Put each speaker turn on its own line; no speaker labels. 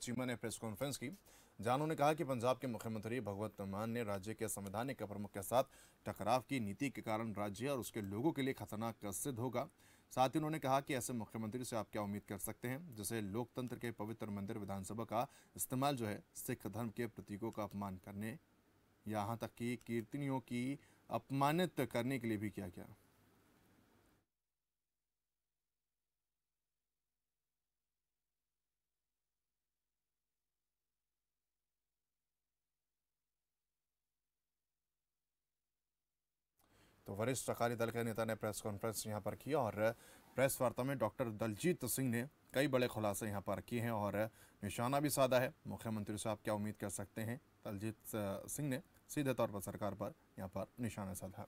चीमा ने press conference की जहां उन्होंने कहा कि पंजाब के मुख्यमंत्री भगवंत मान ने राज्य के संवैधानिक प्रमुख के साथ टकराव की नीति के कारण राज्य और उसके लोगों के लिए खतरनाक सिद्ध होगा साथ ही उन्होंने कहा कि ऐसे मुख्यमंत्री से आप क्या उम्मीद कर सकते हैं जिसे लोकतंत्र के पवित्र मंदिर विधानसभा का इस्तेमाल जो है सिख धर्म के प्रतीकों का अपमान करने यहाँ तक कि कीर्तनियों की अपमानित करने के लिए भी किया गया तो वरिष्ठ अकाली दल के नेता ने प्रेस कॉन्फ्रेंस यहाँ पर की और प्रेस वार्ता में डॉक्टर दलजीत सिंह ने कई बड़े खुलासे यहाँ पर किए हैं और निशाना भी साधा है मुख्यमंत्री साहब क्या उम्मीद कर सकते हैं दलजीत सिंह ने सीधे तौर पर सरकार पर यहाँ पर निशाना साधा